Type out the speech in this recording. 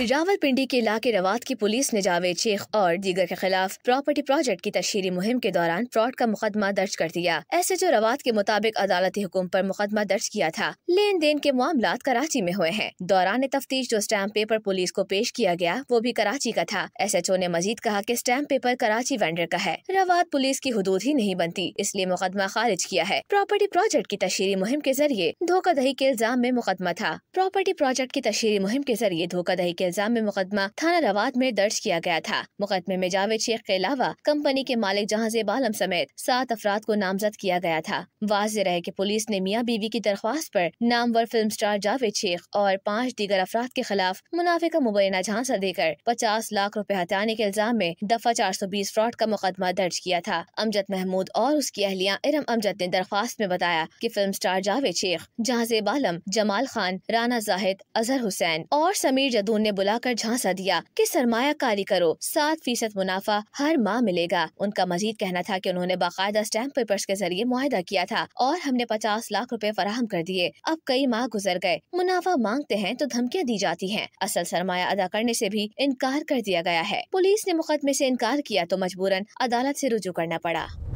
रावल पिंडी के इलाके रवात की पुलिस ने जावेद शेख और दीगर के खिलाफ प्रॉपर्टी प्रोजेक्ट की तशहरी मुहिम के दौरान फ्रॉड का मुकदमा दर्ज कर दिया ऐसे जो रवात के मुताबिक अदालती हुकुम पर मुकदमा दर्ज किया था लेन देन के मामला कराची में हुए हैं दौरान तफ्तीश जो स्टैम्प पेपर पुलिस को पेश किया गया वो भी कराची का था एस एच ओ ने मजीद कहा की स्टैम्प पेपर कराची वेंडर का है रवात पुलिस की हदूद ही नहीं बनती इसलिए मुकदमा खारिज किया है प्रॉपर्टी प्रोजेक्ट की तशहरी मुहिम के जरिए धोखाधही के इल्जाम में मुकदमा था प्रॉपर्टी प्रोजेक्ट की तशहरी मुहिम के जरिए धोखाधही के के इल्जाम में मुकदमा थाना रवाद में दर्ज किया गया था मुकदमे में जावेद शेख के अलावा कंपनी के मालिक जहाज आलम समेत सात अफराद को नामजद किया गया था वाज रहे की पुलिस ने मियाँ बीवी की दरख्वास्त पर नामवर फिल्म स्टार जावेद शेख और पाँच दीगर अफराद के खिलाफ मुनाफे का मुबैना झांसा देकर पचास लाख रूपए हटाने के इल्जाम में दफा चार सौ बीस फ्रॉड का मुकदमा दर्ज किया था अमजद महमूद और उसकी अहलिया इरम अमजद ने दरख्वास्त में बताया की फिल्म स्टार जावेद शेख जहाज आलम जमाल खान राना जाहिद अजहर हुसैन और समीर जदून ने बुलाकर झांसा दिया कि सरमायाकारी करो सात फीसद मुनाफा हर माह मिलेगा उनका मजीद कहना था कि उन्होंने बाकायदा स्टैम्प पेपर्स के जरिए मुआहदा किया था और हमने पचास लाख रुपए फराहम कर दिए अब कई माह गुजर गए मुनाफा मांगते हैं तो धमकियाँ दी जाती है असल सरमाया अदा करने से भी इनकार कर दिया गया है पुलिस ने मुकदमे से इनकार किया तो मजबूरन अदालत से रुजू करना पड़ा